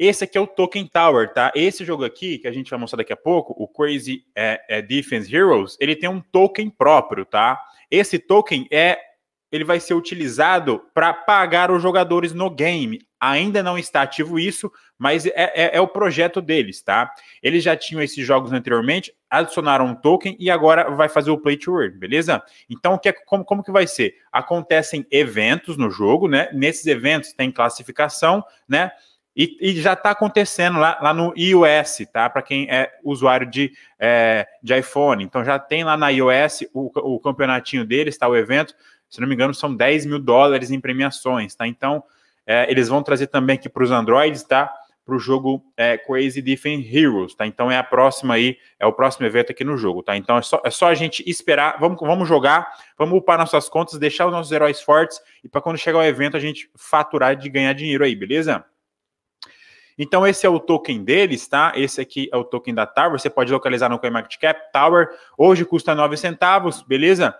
Esse aqui é o Token Tower, tá? Esse jogo aqui, que a gente vai mostrar daqui a pouco, o Crazy é, é Defense Heroes, ele tem um token próprio, tá? Esse token é ele vai ser utilizado para pagar os jogadores no game. Ainda não está ativo isso, mas é, é, é, o projeto deles, tá? Eles já tinham esses jogos anteriormente, adicionaram um token e agora vai fazer o play to earn, beleza? Então, é que, como, como que vai ser? Acontecem eventos no jogo, né? Nesses eventos tem classificação, né? E, e já está acontecendo lá, lá, no iOS, tá? Para quem é usuário de, é, de iPhone. Então já tem lá na iOS o, o campeonatinho deles, tá? O evento, se não me engano, são 10 mil dólares em premiações, tá? Então é, eles vão trazer também aqui para os Androids, tá? Para o jogo é, Crazy Different Heroes, tá? Então é a próxima aí, é o próximo evento aqui no jogo, tá? Então é só, é só a gente esperar, vamos, vamos jogar, vamos upar nossas contas, deixar os nossos heróis fortes e para quando chegar o evento a gente faturar de ganhar dinheiro aí, beleza? Então, esse é o token deles, tá? Esse aqui é o token da Tower. Você pode localizar no CoinMarketCap. Tower hoje custa 9 centavos, beleza?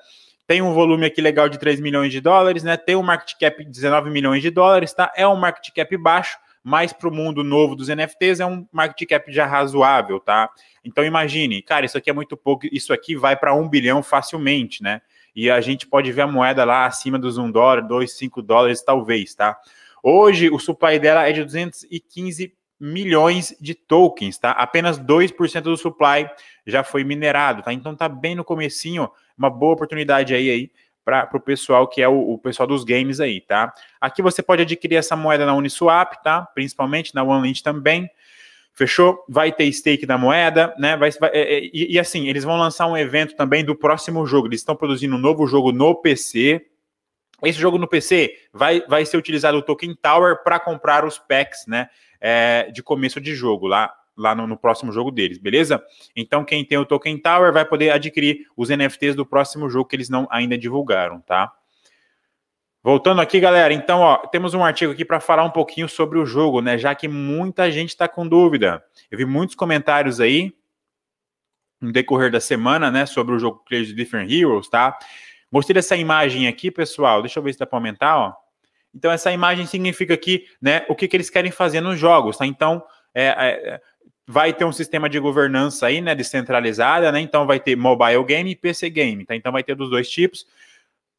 Tem um volume aqui legal de 3 milhões de dólares, né? Tem um market cap de 19 milhões de dólares, tá? É um market cap baixo, mas para o mundo novo dos NFTs é um market cap já razoável, tá? Então imagine, cara, isso aqui é muito pouco, isso aqui vai para um bilhão facilmente, né? E a gente pode ver a moeda lá acima dos 1 dólar, 2, 5 dólares, talvez, tá? Hoje, o supply dela é de 215 milhões de tokens, tá? Apenas 2% do supply já foi minerado, tá? Então tá bem no comecinho, uma boa oportunidade aí, aí para o pessoal que é o, o, pessoal dos games aí, tá? Aqui você pode adquirir essa moeda na Uniswap, tá? Principalmente na OneLint também. Fechou? Vai ter stake da moeda, né? Vai, vai é, é, e, e assim, eles vão lançar um evento também do próximo jogo. Eles estão produzindo um novo jogo no PC, esse jogo no PC vai, vai ser utilizado o Token Tower para comprar os packs né, é, de começo de jogo lá, lá no, no, próximo jogo deles, beleza? Então quem tem o Token Tower vai poder adquirir os NFTs do próximo jogo que eles não ainda divulgaram, tá? Voltando aqui, galera, então ó, temos um artigo aqui para falar um pouquinho sobre o jogo, né? Já que muita gente está com dúvida. Eu vi muitos comentários aí no decorrer da semana, né, sobre o jogo Crazy Different Heroes, tá? Mostrei essa imagem aqui, pessoal. Deixa eu ver se dá para aumentar, ó. Então, essa imagem significa aqui né, o que, que eles querem fazer nos jogos, tá? Então, é, é, vai ter um sistema de governança aí, né, descentralizada, né? Então, vai ter mobile game e PC game, tá? Então, vai ter dos dois tipos.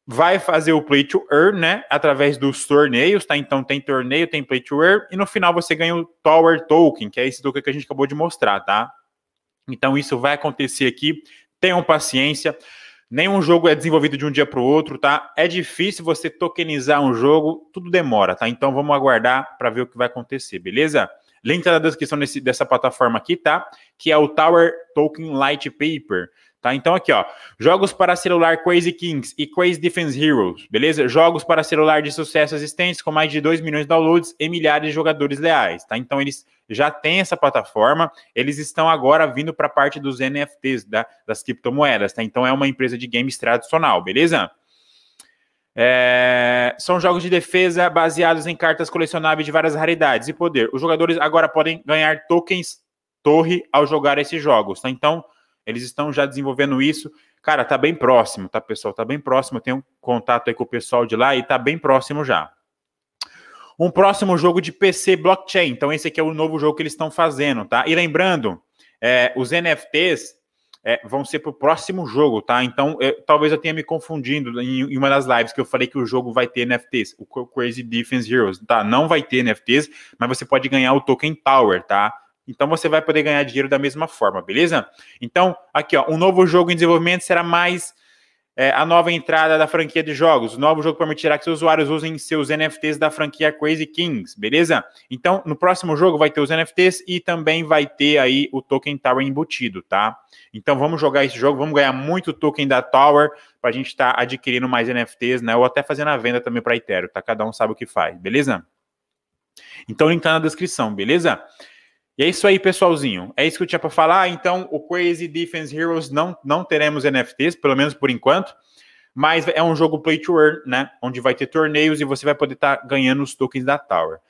Vai fazer o play to earn, né, através dos torneios, tá? Então, tem torneio, tem play to earn, e no final você ganha o Tower Token, que é esse token que a gente acabou de mostrar, tá? Então, isso vai acontecer aqui. Tenham paciência. Nenhum jogo é desenvolvido de um dia para o outro, tá? É difícil você tokenizar um jogo, tudo demora, tá? Então vamos aguardar para ver o que vai acontecer, beleza? Link tá na descrição desse, dessa plataforma aqui, tá? Que é o Tower Token Light Paper. Tá? Então aqui, ó, jogos para celular Crazy Kings e Crazy Defense Heroes, beleza? Jogos para celular de sucesso existentes com mais de 2 milhões de downloads e milhares de jogadores leais, tá? Então eles já têm essa plataforma, eles estão agora vindo para a parte dos NFTs, da, das criptomoedas, tá? Então é uma empresa de games tradicional, beleza? É, são jogos de defesa baseados em cartas colecionáveis de várias raridades e poder. Os jogadores agora podem ganhar tokens torre ao jogar esses jogos, tá? Então, eles estão já desenvolvendo isso. Cara, tá bem próximo, tá, pessoal? Tá bem próximo. Eu tenho contato aí com o pessoal de lá e tá bem próximo já. Um próximo jogo de PC blockchain. Então, esse aqui é o novo jogo que eles estão fazendo, tá? E lembrando, é, os NFTs é, vão ser para o próximo jogo, tá? Então, eu, é, talvez eu tenha me confundindo em, em, uma das lives que eu falei que o jogo vai ter NFTs, o Crazy Defense Heroes, tá? Não vai ter NFTs, mas você pode ganhar o token Tower, tá? Então você vai poder ganhar dinheiro da mesma forma, beleza? Então, aqui ó, um novo jogo em desenvolvimento será mais é, a nova entrada da franquia de jogos. O novo jogo permitirá que seus usuários usem seus NFTs da franquia Crazy Kings, beleza? Então, no próximo jogo vai ter os NFTs e também vai ter aí o Token Tower embutido, tá? Então vamos jogar esse jogo, vamos ganhar muito token da Tower para a gente estar tá adquirindo mais NFTs, né? Ou até fazendo a venda também para Ethereum, tá? Cada um sabe o que faz, beleza? Então, link tá na descrição, beleza? E é isso aí, pessoalzinho. É isso que eu tinha para falar. Então, o Crazy Defense Heroes não, não teremos NFTs, pelo menos por enquanto. Mas é um jogo play to earn, né? Onde vai ter torneios e você vai poder estar tá ganhando os tokens da Tower.